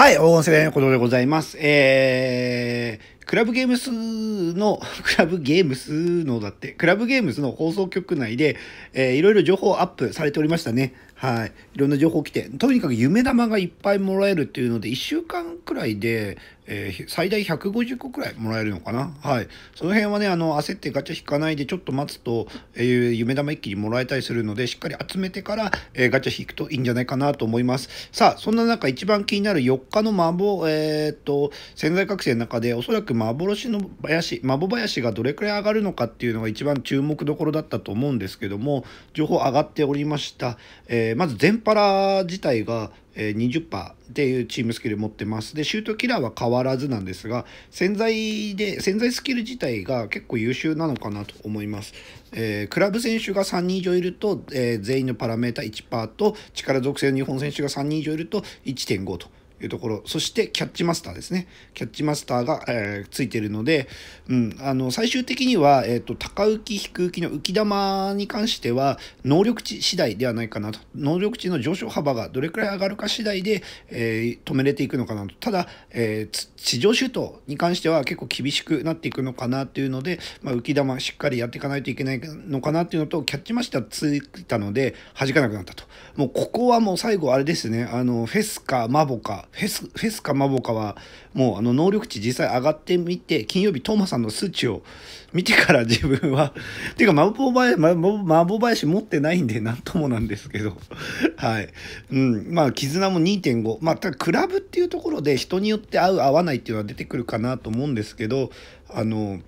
はい、黄金世代のことでございます。えー、クラブゲームスの、クラブゲームスのだって、クラブゲームスの放送局内で、えー、いろいろ情報アップされておりましたね。はい。いろんな情報来て、とにかく夢玉がいっぱいもらえるっていうので、1週間くらいで、えー、最大150個くらいもらえるのかな。はい。その辺はね、あの、焦ってガチャ引かないでちょっと待つと、えー、夢玉一気にもらえたりするので、しっかり集めてから、えー、ガチャ引くといいんじゃないかなと思います。さあ、そんな中一番気になる4日の孫、えー、っと、潜在覚醒の中で、おそらく幻の林、孫林がどれくらい上がるのかっていうのが一番注目どころだったと思うんですけども、情報上がっておりました。えまず、全パラ自体が、20%っていうチームスキル持ってます。で、シュートキラーは変わらずなんですが、潜在で、潜在スキル自体が結構優秀なのかなと思います。えー、クラブ選手が3人以上いると、えー、全員のパラメータ1%と、力属性の日本選手が3人以上いると1.5というところ、そしてキャッチマスターですね。キャッチマスターが、えー、ついているので、うん、あの、最終的には、えっ、ー、と、高浮き、低浮きの浮き玉に関しては、能力値次第ではないかなと。能力値の上昇幅がどれくらい上がるか次第で、えー、止めれていくのかなと。ただ、えー、地上シュートに関しては結構厳しくなっていくのかなっていうので、まあ、浮き玉しっかりやっていかないといけないのかなっていうのと、キャッチマスターついたので、弾かなくなったと。もう、ここはもう最後あれですね、あの、フェスか、マボか、フェス、フェスかマボかは、もうあの能力値実際上がってみて、金曜日トーマさんの数値を見てから自分は ていうかマボバマボ、マボ林持ってないんで、なんともなんですけど はい。うん。まあ、絆も2.5。まあ、ただ、クラブっていうところで人によって合う、合わないっていうのは出てくるかなと思うんですけど、あの、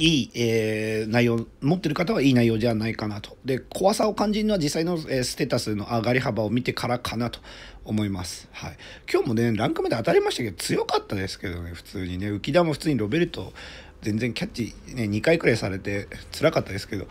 いい、えー、内容、持ってる方はいい内容じゃないかなと。で、怖さを感じるのは実際の、えー、ステータスの上がり幅を見てからかなと思います。はい、今日もね、ランクまで当たりましたけど、強かったですけどね、普通にね、浮田も普通にロベルト、全然キャッチ、ね、2回くらいされて、辛かったですけど、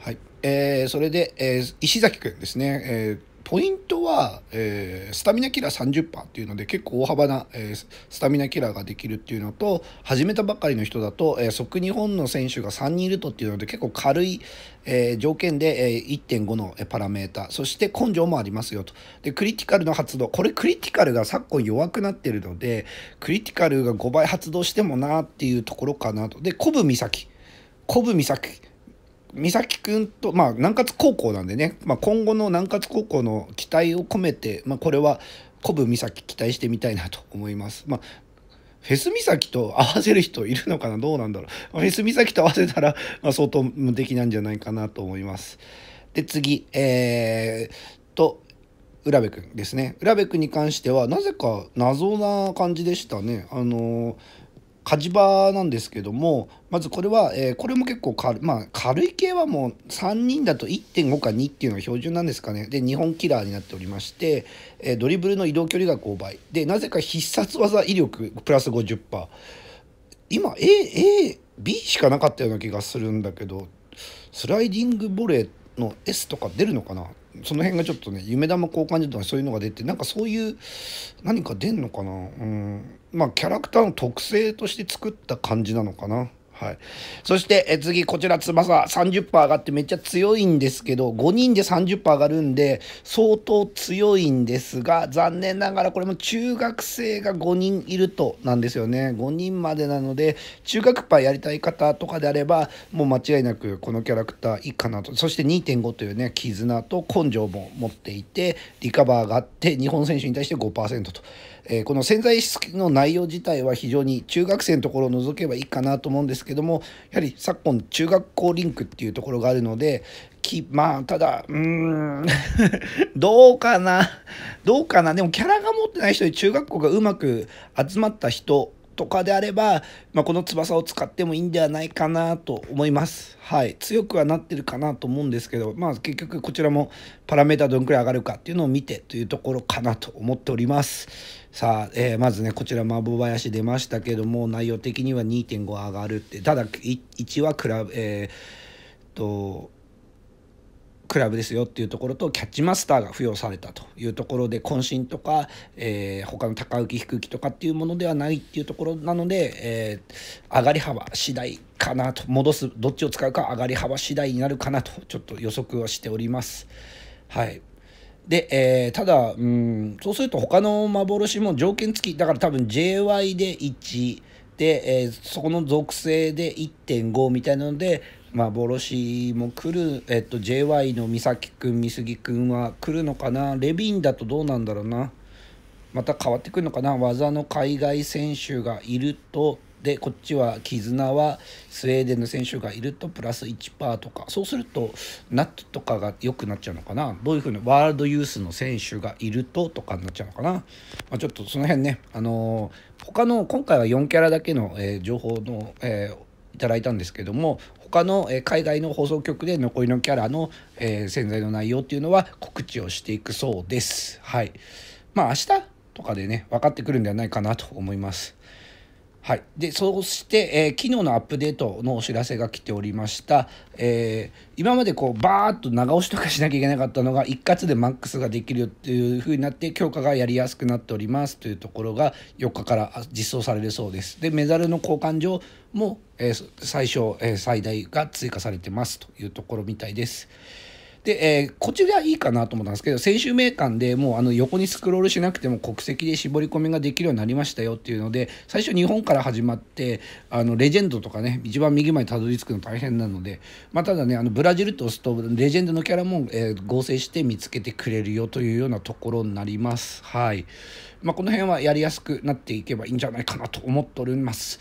はい。えー、それで、えー、石崎君ですね、えーポイントは、えー、スタミナキラー30%っていうので結構大幅な、えー、スタミナキラーができるっていうのと始めたばかりの人だと、えー、即日本の選手が3人いるとっていうので結構軽い、えー、条件で、えー、1.5のパラメータそして根性もありますよとでクリティカルの発動これクリティカルが昨今弱くなってるのでクリティカルが5倍発動してもなっていうところかなとでコブ岬コブ岬美咲くんと、まあ、南葛高校なんでね、まあ、今後の南葛高校の期待を込めて、まあ、これは古武美咲期待してみたいなと思います。まあフェス岬と合わせる人いるのかなどうなんだろう。フェス岬と合わせたら、まあ、相当無敵なんじゃないかなと思います。で、次、えー、と、浦部くんですね。浦部くんに関しては、なぜか謎な感じでしたね。あのー火事場なんですけどもまずこれは、えー、これも結構軽,、まあ、軽い系はもう3人だと1.5か2っていうのが標準なんですかねで日本キラーになっておりまして、えー、ドリブルの移動距離が5倍でなぜか必殺技威力プラス50%今 A, A B しかなかったような気がするんだけどスライディングボレーの S とか出るのかなその辺がちょっとね夢玉交換所とかそういうのが出てなんかそういう何か出んのかなうんまあキャラクターの特性として作った感じなのかなはい、そしてえ次、こちら翼30%上がってめっちゃ強いんですけど5人で30%上がるんで相当強いんですが残念ながらこれも中学生が5人いるとなんですよね5人までなので中学パーやりたい方とかであればもう間違いなくこのキャラクターいいかなとそして2.5というね絆と根性も持っていてリカバーがあって日本選手に対して5%と。えこの潜在意識の内容自体は非常に中学生のところを除けばいいかなと思うんですけどもやはり昨今中学校リンクっていうところがあるのできまあただうーん どうかなどうかなでもキャラが持ってない人で中学校がうまく集まった人とかであれば、まあ、この翼を使ってもいいんではないかなと思います。はい、強くはなってるかなと思うんですけど、まあ、結局こちらもパラメータどんくらい上がるかっていうのを見てというところかなと思っております。さあ、えー、まずねこちらマボ林出ましたけども内容的には2.5上がるってただ1は比べえー、っとクラブですよっていうところとキャッチマスターが付与されたというところで渾身とか、えー、他の高浮き低浮きとかっていうものではないっていうところなので、えー、上がり幅次第かなと戻すどっちを使うか上がり幅次第になるかなとちょっと予測はしております。はいで、えー、ただ、うん、そうすると他の幻も条件付き、だから多分 JY で1、で、えー、そこの属性で1.5みたいなので、幻も来る、えっと、JY の美咲君、美杉君は来るのかな、レビンだとどうなんだろうな、また変わってくるのかな、技の海外選手がいると、で、こっちは絆はスウェーデンの選手がいると、プラス1%とか、そうすると、ナットとかが良くなっちゃうのかな、どういうふうに、ワールドユースの選手がいるととかになっちゃうのかな、まあ、ちょっとその辺ね、あのー、他の、今回は4キャラだけの、えー、情報の、えーいただいたんですけども他の海外の放送局で残りのキャラの、えー、潜在の内容っていうのは告知をしていくそうです。はい。まあ明日とかでね分かってくるんではないかなと思います。はい、でそうして、えー、昨日のアップデートのお知らせが来ておりました、えー、今までこうバーッと長押しとかしなきゃいけなかったのが一括でマックスができるよっていう風になって強化がやりやすくなっておりますというところが4日から実装されるそうですでメダルの交換上も、えー、最小、え最大が追加されてますというところみたいです。で、えー、こっちらいいかなと思ったんですけど、選手名鑑でもうあの横にスクロールしなくても国籍で絞り込みができるようになりましたよっていうので、最初日本から始まって、あのレジェンドとかね、一番右までたどり着くの大変なので、まあ、ただね、あのブラジルと押すと、レジェンドのキャラも、えー、合成して見つけてくれるよというようなところになります。はい。まあ、この辺はやりやすくなっていけばいいんじゃないかなと思っております。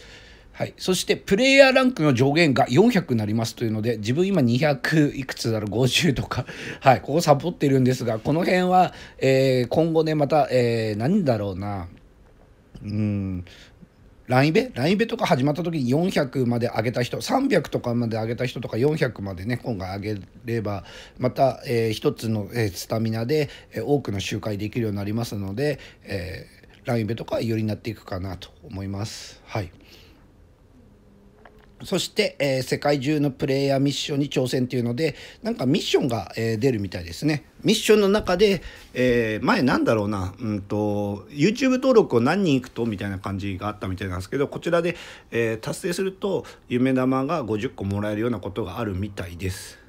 はい、そしてプレイヤーランクの上限が400になりますというので自分今200いくつだろう50とか、はい、ここサポってるんですがこの辺は、えー、今後ねまた、えー、何だろうなうんラインベラインベとか始まった時に400まで上げた人300とかまで上げた人とか400までね今回上げればまた、えー、一つの、えー、スタミナで、えー、多くの周回できるようになりますので、えー、ラインベとかよりになっていくかなと思います。はいそして、えー、世界中のプレイヤーミッションに挑戦というので、なんかミッションが、えー、出るみたいですね。ミッションの中で、えー、前なんだろうな、うんと、YouTube 登録を何人いくとみたいな感じがあったみたいなんですけど、こちらで、え達成すると、夢玉が50個もらえるようなことがあるみたいです。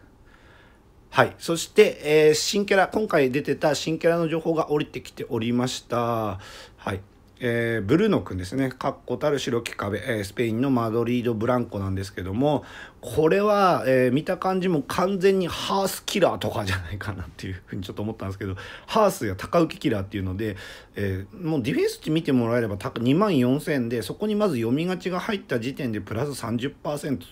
はい。そして、え新キャラ、今回出てた新キャラの情報が降りてきておりました。はい。えー、ブルノ君ですね確固たる白き壁、えー、スペインのマドリード・ブランコなんですけどもこれは、えー、見た感じも完全にハースキラーとかじゃないかなっていうふうにちょっと思ったんですけど、ハースや高浮キラーっていうので、えー、もうディフェンス値見てもらえれば2万4000で、そこにまず読みがちが入った時点でプラス30%と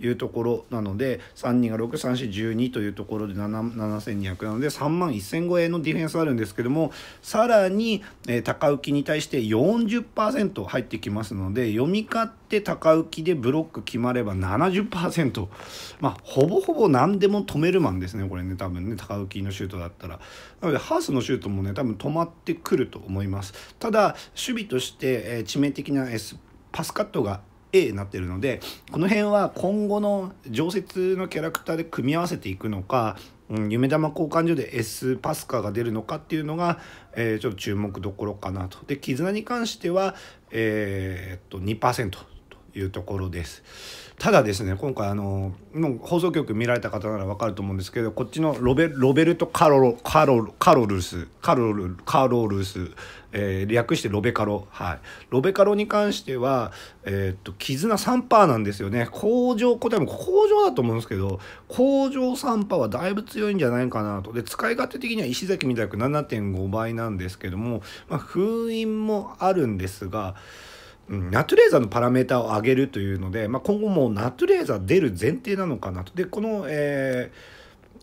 いうところなので、3人が6、3、4、12というところで7200なので、3万1 0 0超円のディフェンスあるんですけども、さらに、えー、高浮に対して40%入ってきますので、読み勝って高浮でブロック決まれば70% 100%、まあ、ほぼほぼ何でも止めるマンですねこれね多分ね高浮のシュートだったらなのでハースのシュートもね多分止まってくると思いますただ守備として、えー、致命的な、S、パスカットが A になってるのでこの辺は今後の常設のキャラクターで組み合わせていくのか、うん、夢玉交換所で S パスカが出るのかっていうのが、えー、ちょっと注目どころかなと。で絆に関しては、えー、っと2%。いうところですただですね今回あのもう放送局見られた方なら分かると思うんですけどこっちのロベロベルト・カロロカロカロルスカロルカロルス、えー、略してロベカロはいロベカロに関してはえー、っと絆3パーなんですよね工場答えも工場だと思うんですけど工場3パーはだいぶ強いんじゃないかなとで使い勝手的には石崎みたいく7.5倍なんですけども、まあ、封印もあるんですがナトゥレーザーのパラメータを上げるというので、まあ、今後もナトゥレーザー出る前提なのかなと。で、この、え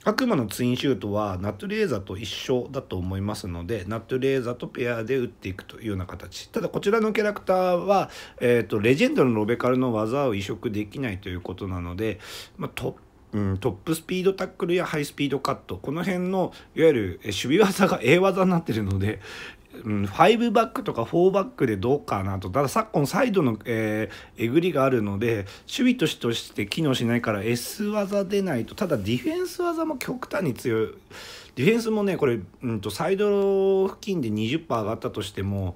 ー、悪魔のツインシュートはナトゥレーザーと一緒だと思いますので、ナトゥレーザーとペアで打っていくというような形。ただ、こちらのキャラクターは、えっ、ー、と、レジェンドのロベカルの技を移植できないということなので、まあ、トップうん、トップスピードタックルやハイスピードカットこの辺のいわゆる守備技が A 技になってるので、うん、5バックとか4バックでどうかなとただ昨今サイドの、えー、えぐりがあるので守備としてとして機能しないから S 技でないとただディフェンス技も極端に強いディフェンスもねこれ、うんとサイド付近で20%上がったとしても。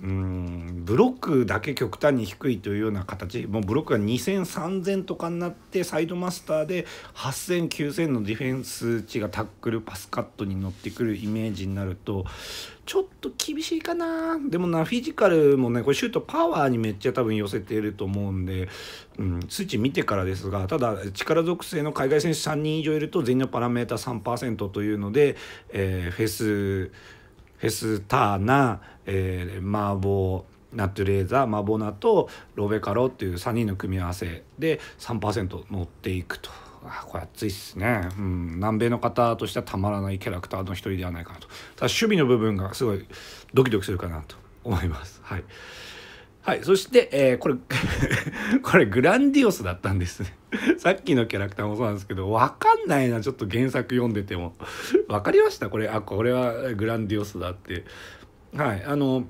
うんブロックだけ極端に低いというような形もうブロックが20003000とかになってサイドマスターで80009000のディフェンス値がタックルパスカットに乗ってくるイメージになるとちょっと厳しいかなでもなフィジカルもねこれシュートパワーにめっちゃ多分寄せていると思うんで、うん、数値見てからですがただ力属性の海外選手3人以上いると全員のパラメータ3%というので、えー、フェスフェスターナ、えー、ボーナットレーザーマボナとロベカロっていう3人の組み合わせで3%乗っていくとあこれ熱いっすね、うん、南米の方としてはたまらないキャラクターの一人ではないかなとただ守備の部分がすごいドキドキするかなと思いますはい。はい、そして、えー、これ これグランディオスだったんです さっきのキャラクターもそうなんですけど、わかんないな、ちょっと原作読んでても。わかりましたこれ、あ、これはグランディオスだって。はい、あの、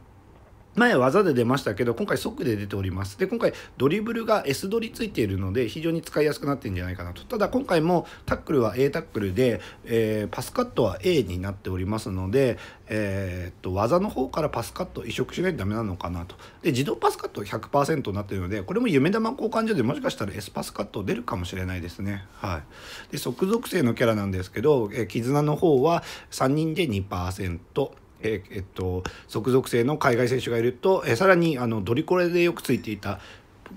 前技で出ましたけど今回即で出ておりますで今回ドリブルが S 取りついているので非常に使いやすくなってるんじゃないかなとただ今回もタックルは A タックルで、えー、パスカットは A になっておりますので、えー、っと技の方からパスカット移植しないとダメなのかなとで自動パスカット100%になってるのでこれも夢玉交換所でもしかしたら S パスカット出るかもしれないですねはいで即属性のキャラなんですけど、え絆の方は3人で2%。ええっと、即属性の海外選手がいると、えさらにあのドリコレでよくついていた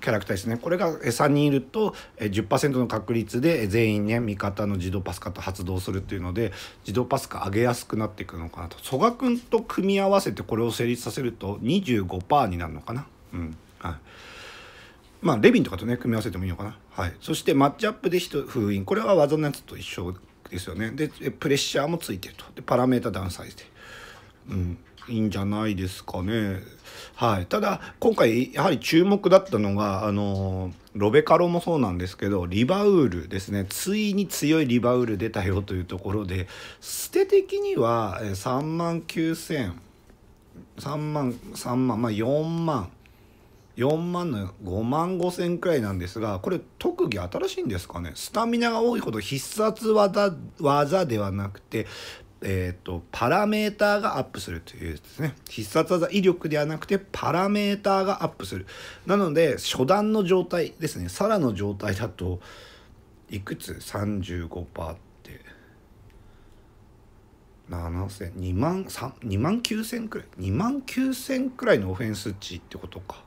キャラクターですねこれが3人いると10%の確率で全員ね味方の自動パスカット発動するっていうので自動パスカ上げやすくなっていくのかなと曽我君と組み合わせてこれを成立させると25%になるのかな。うんはいまあ、レビンとかとね組み合わせてもいいのかな、はい、そしてマッチアップで封印これは技のやつと一緒ですよねでプレッシャーもついてるとでパラメータダウンサイズでうん、いいんじゃないですかね。はい、ただ今回やはり注目だったのがあのロベカロもそうなんですけどリバウールですねついに強いリバウール出たよというところで捨て的には3万9000 3万3万まあ4万4万の5万5千くらいなんですがこれ特技新しいんですかねスタミナが多いほど必殺技技ではなくてえーと、パラメーターがアップするというですね必殺技威力ではなくてパラメーターがアップするなので初段の状態ですねサラの状態だといくつ35%って7000 2万3 2万9000くらい2万9000くらいのオフェンス値ってことか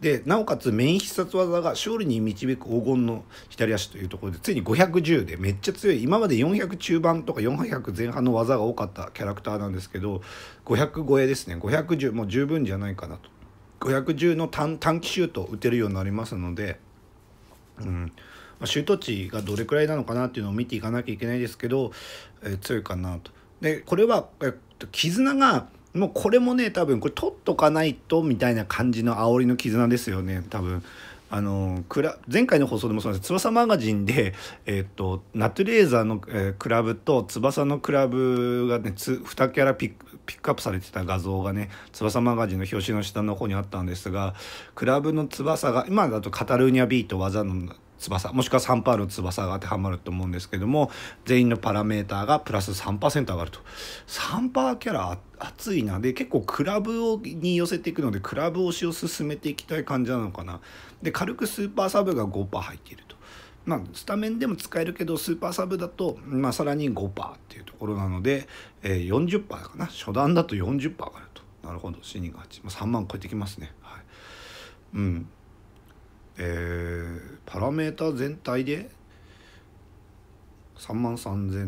でなおかつメイン必殺技が勝利に導く黄金の左足というところでついに510でめっちゃ強い今まで400中盤とか400前半の技が多かったキャラクターなんですけど500超えですね510もう十分じゃないかなと510の短短期シュートを打てるようになりますので。うんまあ、シュート値がどれくらいなのかなっていうのを見ていかなきゃいけないですけど、えー、強いかなと。でこれは、えっと、絆がもうこれもね多分これ取っとかないとみたいな感じの煽りの絆ですよね多分。あの前回の放送でもそうなんです翼マガジンで、えー、っとナトゥレーザーの、えー、クラブと翼のクラブがねつ2キャラピックピックアップされてた画像がね翼マガジンの表紙の下の方にあったんですがクラブの翼が今だとカタルーニャビート技の翼もしくは3パーの翼が当てはまると思うんですけども全員のパラメーターがプラス3%上がると3パーキャラ熱いなで結構クラブをに寄せていくのでクラブ推しを進めていきたい感じなのかなで軽くスーパーサブが5%入っていると。まあ、スタメンでも使えるけどスーパーサブだと、まあ、さらに5%っていうところなので、えー、40%かな初段だと40%上がるとなるほど死人が8、まあ、3万超えてきますねはいうんえー、パラメータ全体で3万3000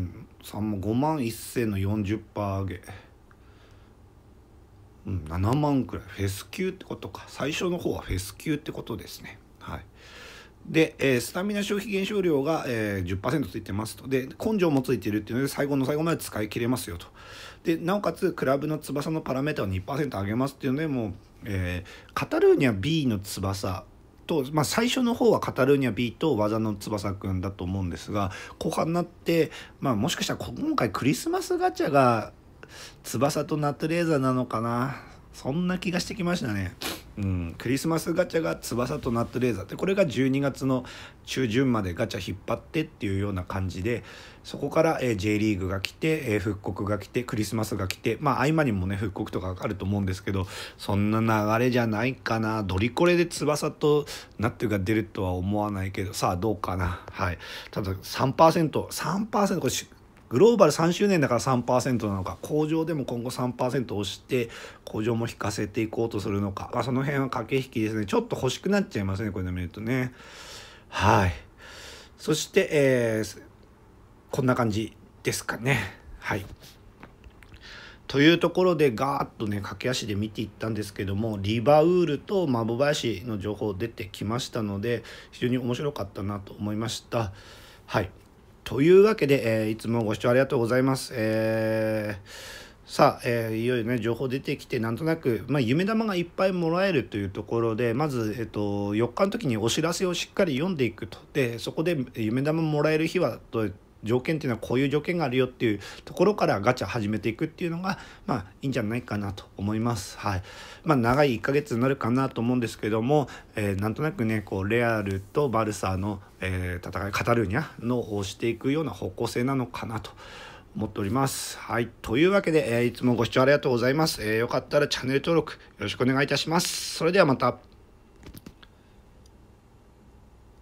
万5万1000の40%上げ、うん、7万くらいフェス級ってことか最初の方はフェス級ってことですねはいで、えー、スタミナ消費減少量が、えー、10%ついてますとで根性もついてるっていうので最後の最後まで使い切れますよとでなおかつクラブの翼のパラメータを2%上げますっていうのでもう、えー、カタルーニャ B の翼と、まあ、最初の方はカタルーニャ B と技の翼くんだと思うんですが後半になって、まあ、もしかしたら今回クリスマスガチャが翼とナットレーザーなのかなそんな気がしてきましたね。うん、クリスマスガチャが翼とナットレーザーってこれが12月の中旬までガチャ引っ張ってっていうような感じでそこから、えー、J リーグが来て、えー、復刻が来てクリスマスが来てまあ合間にもね復刻とかあると思うんですけどそんな流れじゃないかなドリコレで翼とナットが出るとは思わないけどさあどうかなはいただ 3%3% 3%これグローバル3周年だから3%なのか工場でも今後3%を押して工場も引かせていこうとするのか、まあ、その辺は駆け引きですねちょっと欲しくなっちゃいますねこれで見るとねはいそして、えー、こんな感じですかねはいというところでガーッとね駆け足で見ていったんですけどもリバウールとマボバヤシの情報出てきましたので非常に面白かったなと思いましたはいというわけで、えー、いつもご視聴ありがとうございます。えー、さあ、えー、いよいよね、情報出てきて、なんとなく、まあ、夢玉がいっぱいもらえるというところで、まず、えっ、ー、と、4日の時にお知らせをしっかり読んでいくと。で、そこで夢玉もらえる日はと、条件っていうのはこういう条件があるよっていうところからガチャ始めていくっていうのがまあいいんじゃないかなと思います。はい。まあ長い1ヶ月になるかなと思うんですけども、えー、なんとなくねこうレアルとバルサの、えー、戦いカタルーニャのをしていくような方向性なのかなと。思っております。はい。というわけで、えー、いつもご視聴ありがとうございます。えー、よかったらチャンネル登録よろしくお願いいたします。それではまた。